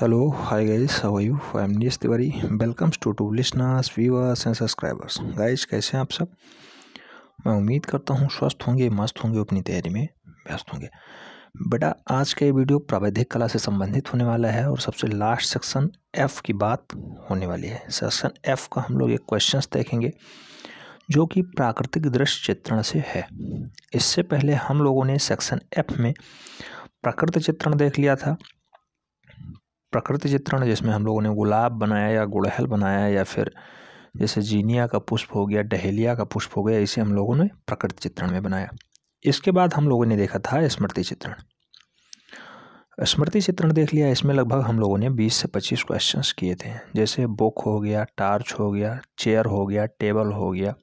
hello hi guys how are you I am Nish Tiwari welcomes to to listeners, viewers and subscribers guys कैसे हैं आप सब मैं उम्मीद करता हूँ स्वस्थ होंगे मस्त होंगे अपनी तैयारी में व्यस्त होंगे बेटा आज का ये वीडियो प्रावैधिक कला से संबंधित होने वाला है और सबसे लास्ट सेक्शन एफ़ की बात होने वाली है सेक्शन एफ़ का हम लोग एक क्वेश्चन देखेंगे जो कि प्राकृतिक दृश्य चित्रण से है इससे पहले हम लोगों ने सेक्शन एफ में प्राकृतिक चित्रण देख लिया था प्रकृति चित्रण जिसमें हम लोगों ने गुलाब बनाया या गुड़हल बनाया या फिर जैसे जीनिया का पुष्प हो गया डहेलिया का पुष्प हो गया इसे हम लोगों ने प्रकृति चित्रण में बनाया इसके बाद हम लोगों ने देखा था स्मृति चित्रण स्मृति चित्रण देख लिया इसमें लगभग हम लोगों ने 20 से 25 क्वेश्चंस किए थे जैसे बुक हो गया टार्च हो गया चेयर हो गया टेबल हो गया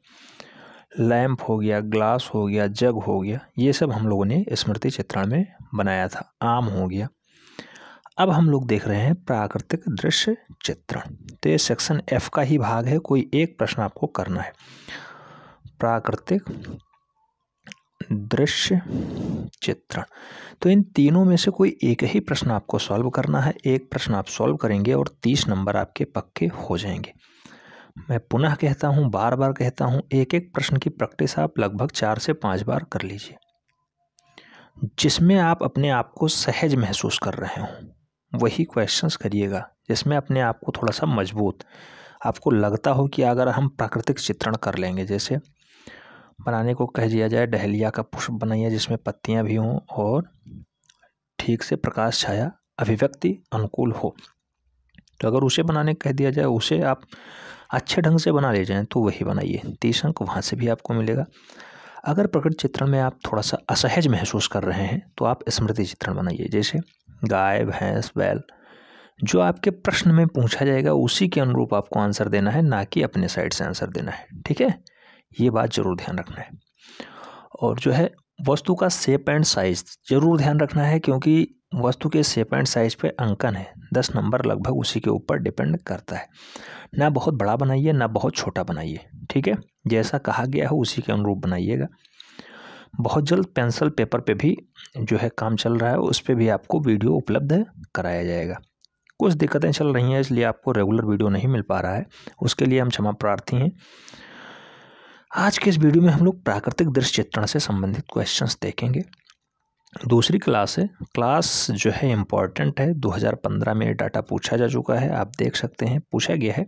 लैम्प हो गया ग्लास हो गया जग हो गया ये सब हम लोगों ने स्मृति चित्रण में बनाया था आम हो गया अब हम लोग देख रहे हैं प्राकृतिक दृश्य चित्रण तो ये सेक्शन एफ का ही भाग है कोई एक प्रश्न आपको करना है प्राकृतिक दृश्य चित्रण तो इन तीनों में से कोई एक ही प्रश्न आपको सॉल्व करना है एक प्रश्न आप सॉल्व करेंगे और तीस नंबर आपके पक्के हो जाएंगे मैं पुनः कहता हूँ बार बार कहता हूँ एक एक प्रश्न की प्रैक्टिस आप लगभग चार से पाँच बार कर लीजिए जिसमें आप अपने आप को सहज महसूस कर रहे हों वही क्वेश्चंस करिएगा जिसमें अपने आप को थोड़ा सा मजबूत आपको लगता हो कि अगर हम प्राकृतिक चित्रण कर लेंगे जैसे बनाने को कह दिया जाए डहलिया का पुष्प बनाइए जिसमें पत्तियाँ भी हों और ठीक से प्रकाश छाया अभिव्यक्ति अनुकूल हो तो अगर उसे बनाने कह दिया जाए उसे आप अच्छे ढंग से बना ले जाएँ तो वही बनाइए तीस अंक वहाँ से भी आपको मिलेगा अगर प्रकृति चित्रण में आप थोड़ा सा असहज महसूस कर रहे हैं तो आप स्मृति चित्रण बनाइए जैसे गाय भैंस बैल जो आपके प्रश्न में पूछा जाएगा उसी के अनुरूप आपको आंसर देना है ना कि अपने साइड से आंसर देना है ठीक है ये बात ज़रूर ध्यान रखना है और जो है वस्तु का सेप एंड साइज ज़रूर ध्यान रखना है क्योंकि वस्तु के सेप एंड साइज पे अंकन है दस नंबर लगभग उसी के ऊपर डिपेंड करता है ना बहुत बड़ा बनाइए ना बहुत छोटा बनाइए ठीक है जैसा कहा गया है उसी के अनुरूप बनाइएगा बहुत जल्द पेंसिल पेपर पे भी जो है काम चल रहा है उस पर भी आपको वीडियो उपलब्ध कराया जाएगा कुछ दिक्कतें चल रही हैं इसलिए आपको रेगुलर वीडियो नहीं मिल पा रहा है उसके लिए हम क्षमा प्रार्थी हैं आज के इस वीडियो में हम लोग प्राकृतिक दृश्य चित्रण से संबंधित क्वेश्चंस देखेंगे दूसरी क्लास है क्लास जो है इम्पॉर्टेंट है 2015 में डाटा पूछा जा चुका है आप देख सकते हैं पूछा गया है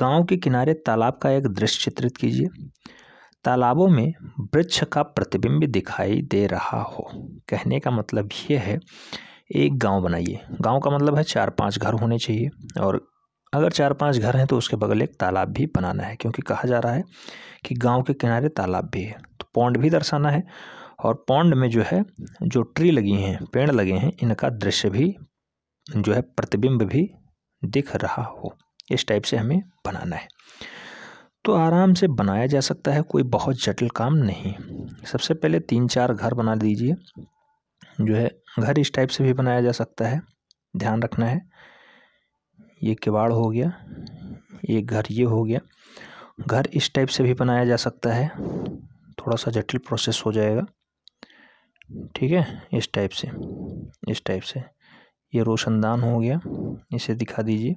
गांव के किनारे तालाब का एक दृश्य चित्रित कीजिए तालाबों में वृक्ष का प्रतिबिंब दिखाई दे रहा हो कहने का मतलब ये है एक गांव बनाइए गांव का मतलब है चार पांच घर होने चाहिए और अगर चार पांच घर हैं तो उसके बगल एक तालाब भी बनाना है क्योंकि कहा जा रहा है कि गांव के किनारे तालाब भी है तो पौंड भी दर्शाना है और पौंड में जो है जो ट्री लगी हैं पेड़ लगे हैं इनका दृश्य भी जो है प्रतिबिंब भी दिख रहा हो इस टाइप से हमें बनाना है तो आराम से बनाया जा सकता है कोई बहुत जटिल काम नहीं सबसे पहले तीन चार घर बना दीजिए जो है घर इस टाइप से भी बनाया जा सकता है ध्यान रखना है ये किवाड़ हो गया ये घर ये हो गया घर इस टाइप से भी बनाया जा सकता है थोड़ा सा जटिल प्रोसेस हो जाएगा ठीक है इस टाइप से इस टाइप से ये रोशनदान हो गया इसे दिखा दीजिए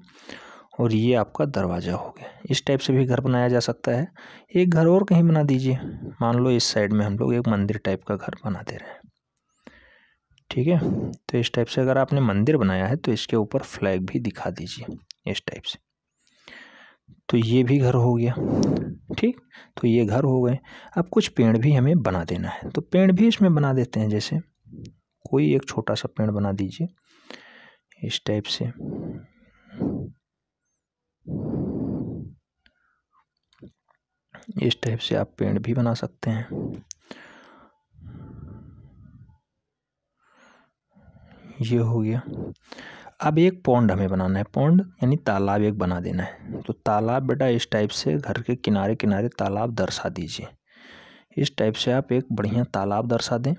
और ये आपका दरवाज़ा हो गया इस टाइप से भी घर बनाया जा सकता है एक घर और कहीं बना दीजिए मान लो इस साइड में हम लोग एक मंदिर टाइप का घर बना दे रहे हैं ठीक है तो इस टाइप से अगर आपने मंदिर बनाया है तो इसके ऊपर फ्लैग भी दिखा दीजिए इस टाइप से तो ये भी घर हो गया ठीक तो ये घर हो गए अब कुछ पेड़ भी हमें बना देना है तो पेड़ भी इसमें बना देते हैं जैसे कोई एक छोटा सा पेड़ बना दीजिए इस टाइप से इस टाइप से आप पेड़ भी बना सकते हैं ये हो गया अब एक पौंड हमें बनाना है पौंड यानी तालाब एक बना देना है तो तालाब बेटा इस टाइप से घर के किनारे किनारे तालाब दर्शा दीजिए इस टाइप से आप एक बढ़िया तालाब दर्शा दें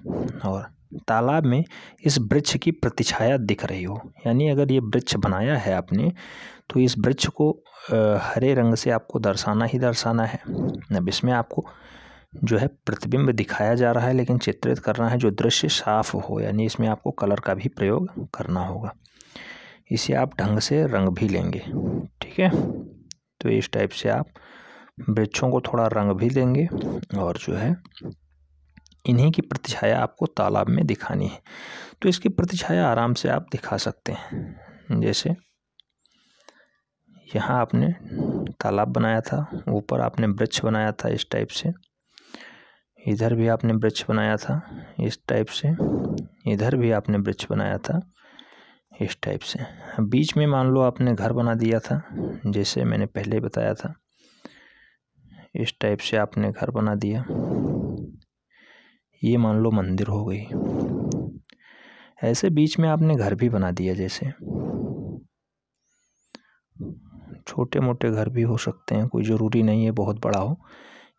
और तालाब में इस वृक्ष की प्रतिछाया दिख रही हो यानी अगर ये वृक्ष बनाया है आपने तो इस वृक्ष को हरे रंग से आपको दर्शाना ही दर्शाना है अब इसमें आपको जो है प्रतिबिंब दिखाया जा रहा है लेकिन चित्रित करना है जो दृश्य साफ हो यानी इसमें आपको कलर का भी प्रयोग करना होगा इसे आप ढंग से रंग भी लेंगे ठीक है तो इस टाइप से आप वृक्षों को थोड़ा रंग भी देंगे और जो है इन्हीं की प्रतिछाया आपको तालाब में दिखानी है तो इसकी प्रतिछाया आराम से आप दिखा सकते हैं जैसे यहाँ आपने तालाब बनाया था ऊपर आपने वृक्ष बनाया था इस टाइप से इधर भी आपने वृक्ष बनाया था इस टाइप से इधर भी आपने वृक्ष बनाया था इस टाइप से बीच में मान लो आपने घर बना दिया था जैसे मैंने पहले बताया था इस टाइप से आपने घर बना दिया ये मान लो मंदिर हो गई ऐसे बीच में आपने घर भी बना दिया जैसे छोटे मोटे घर भी हो सकते हैं कोई ज़रूरी नहीं है बहुत बड़ा हो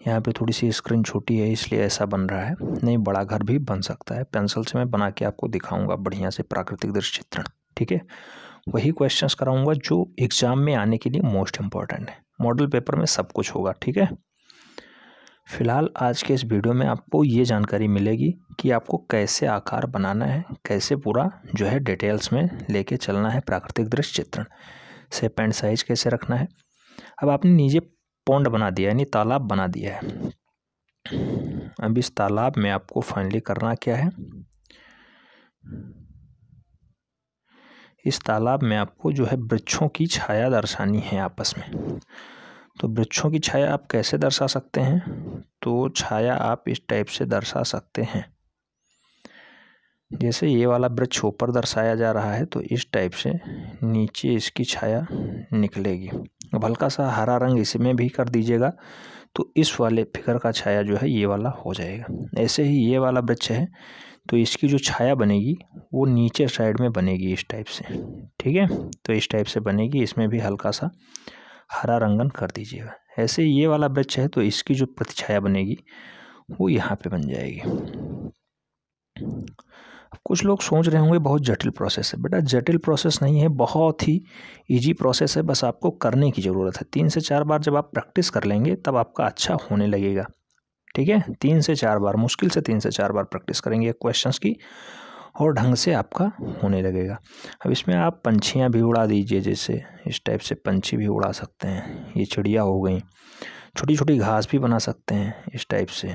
यहाँ पे थोड़ी सी स्क्रीन छोटी है इसलिए ऐसा बन रहा है नहीं बड़ा घर भी बन सकता है पेंसिल से मैं बना के आपको दिखाऊंगा बढ़िया से प्राकृतिक दृश्य चित्रण ठीक है वही क्वेश्चंस कराऊंगा जो एग्ज़ाम में आने के लिए मोस्ट इम्पॉर्टेंट है मॉडल पेपर में सब कुछ होगा ठीक है फ़िलहाल आज के इस वीडियो में आपको ये जानकारी मिलेगी कि आपको कैसे आकार बनाना है कैसे पूरा जो है डिटेल्स में लेके चलना है प्राकृतिक दृश्य चित्रण से पेंट साइज कैसे रखना है अब आपने नीचे पौंड बना दिया यानी तालाब बना दिया है अब इस तालाब में आपको फाइनली करना क्या है इस तालाब में आपको जो है वृक्षों की छाया दर्शानी है आपस में तो वृक्षों की छाया आप कैसे दर्शा सकते हैं तो छाया आप इस टाइप से दर्शा सकते हैं जैसे ये वाला वृक्ष ऊपर दर्शाया जा रहा है तो इस टाइप से नीचे इसकी छाया निकलेगी अब हल्का सा हरा रंग इसमें भी कर दीजिएगा तो इस वाले फिगर का छाया जो है ये वाला हो जाएगा ऐसे ही ये वाला वृक्ष है तो इसकी जो छाया बनेगी वो नीचे साइड में बनेगी इस टाइप से ठीक है तो इस टाइप से बनेगी इसमें भी हल्का सा हरा रंगन कर दीजिएगा ऐसे ये वाला वृक्ष है तो इसकी जो प्रतिछाया बनेगी वो यहाँ पे बन जाएगी कुछ लोग सोच रहे होंगे बहुत जटिल प्रोसेस है बेटा जटिल प्रोसेस नहीं है बहुत ही इजी प्रोसेस है बस आपको करने की ज़रूरत है तीन से चार बार जब आप प्रैक्टिस कर लेंगे तब आपका अच्छा होने लगेगा ठीक है तीन से चार बार मुश्किल से तीन से चार बार प्रैक्टिस करेंगे क्वेश्चंस की और ढंग से आपका होने लगेगा अब इसमें आप पंछियाँ भी उड़ा दीजिए जैसे इस टाइप से पंछी भी उड़ा सकते हैं ये चिड़िया हो गई छोटी छोटी घास भी बना सकते हैं इस टाइप से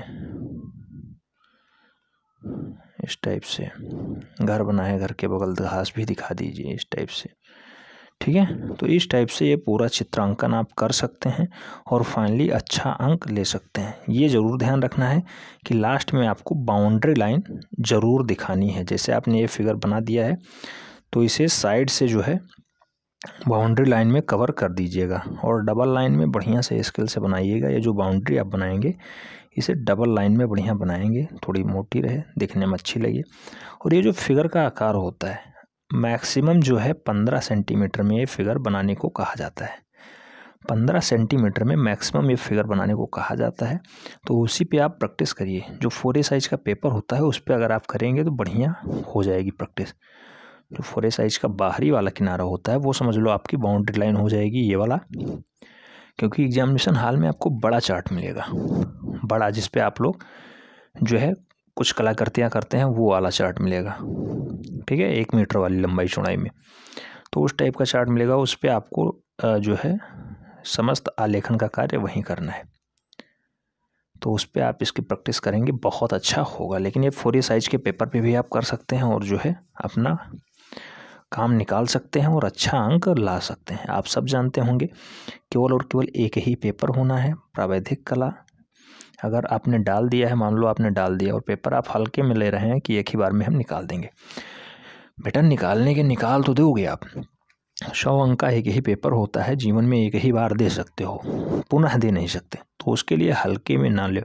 इस टाइप से घर बनाए घर के बगल घास भी दिखा दीजिए इस टाइप से ठीक है तो इस टाइप से ये पूरा चित्रांकन आप कर सकते हैं और फाइनली अच्छा अंक ले सकते हैं ये ज़रूर ध्यान रखना है कि लास्ट में आपको बाउंड्री लाइन ज़रूर दिखानी है जैसे आपने ये फिगर बना दिया है तो इसे साइड से जो है बाउंड्री लाइन में कवर कर दीजिएगा और डबल लाइन में बढ़िया से स्केल से बनाइएगा या जो बाउंड्री आप बनाएंगे इसे डबल लाइन में बढ़िया बनाएंगे थोड़ी मोटी रहे दिखने में अच्छी लगे और ये जो फिगर का आकार होता है मैक्सिमम जो है पंद्रह सेंटीमीटर में ये फिगर बनाने को कहा जाता है पंद्रह सेंटीमीटर में मैक्सिमम ये फिगर बनाने को कहा जाता है तो उसी पे आप प्रैक्टिस करिए जो फोर ए साइज़ का पेपर होता है उस पर अगर आप करेंगे तो बढ़िया हो जाएगी प्रैक्टिस जो फोर ए साइज़ का बाहरी वाला किनारा होता है वो समझ लो आपकी बाउंड्री लाइन हो जाएगी ये वाला क्योंकि एग्जामिनेशन हाल में आपको बड़ा चार्ट मिलेगा बड़ा जिसपे आप लोग जो है कुछ कलाकृतियाँ करते हैं वो वाला चार्ट मिलेगा ठीक है एक मीटर वाली लंबाई चौड़ाई में तो उस टाइप का चार्ट मिलेगा उस पर आपको जो है समस्त आलेखन का कार्य वहीं करना है तो उस पर आप इसकी प्रैक्टिस करेंगे बहुत अच्छा होगा लेकिन ये फोरी साइज के पेपर पे भी आप कर सकते हैं और जो है अपना काम निकाल सकते हैं और अच्छा अंक ला सकते हैं आप सब जानते होंगे केवल और केवल एक ही पेपर होना है प्रावैधिक कला अगर आपने डाल दिया है मान लो आपने डाल दिया और पेपर आप हल्के में ले रहे हैं कि एक ही बार में हम निकाल देंगे बेटा निकालने के निकाल तो दोगे आप सौ अंक का एक ही पेपर होता है जीवन में एक ही बार दे सकते हो पुनः दे नहीं सकते तो उसके लिए हल्के में ना ले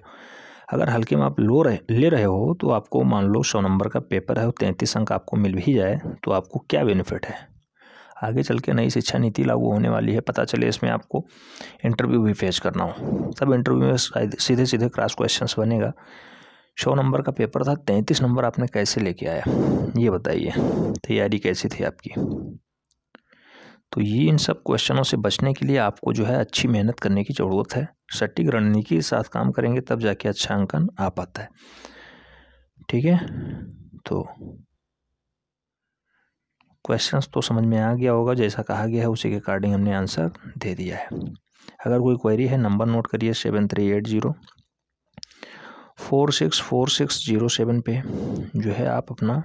अगर हल्के में आप लो रहे ले रहे हो तो आपको मान लो सौ नंबर का पेपर है और तैंतीस अंक आपको मिल भी जाए तो आपको क्या बेनिफिट है आगे चल के नई शिक्षा नीति लागू होने वाली है पता चले इसमें आपको इंटरव्यू भी फेस करना हो तब इंटरव्यू में सीधे सीधे क्रॉस क्वेश्चंस बनेगा सौ नंबर का पेपर था तैंतीस नंबर आपने कैसे लेके आया ये बताइए तैयारी कैसी थी आपकी तो ये इन सब क्वेश्चनों से बचने के लिए आपको जो है अच्छी मेहनत करने की ज़रूरत है सटीक रणनीति के साथ काम करेंगे तब जाके अच्छा अंकन आ पाता है ठीक है तो क्वेश्चंस तो समझ में आ गया होगा जैसा कहा गया है उसी के अकॉर्डिंग हमने आंसर दे दिया है अगर कोई क्वेरी है नंबर नोट करिए seven three eight zero four six four six zero seven पे जो है आप अपना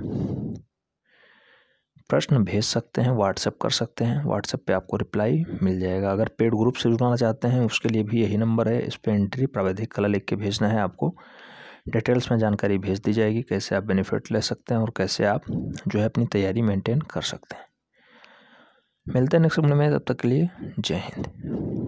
प्रश्न भेज सकते हैं व्हाट्सएप कर सकते हैं व्हाट्सएप पे आपको रिप्लाई मिल जाएगा अगर पेड ग्रुप से जुड़ाना चाहते हैं उसके लिए भी यही नंबर है इस पर एंट्री प्रावैधिक कला लिख के भेजना है आपको डिटेल्स में जानकारी भेज दी जाएगी कैसे आप बेनिफिट ले सकते हैं और कैसे आप जो है अपनी तैयारी मेंटेन कर सकते हैं मिलते हैं नेक्स्ट में तब तक के लिए जय हिंद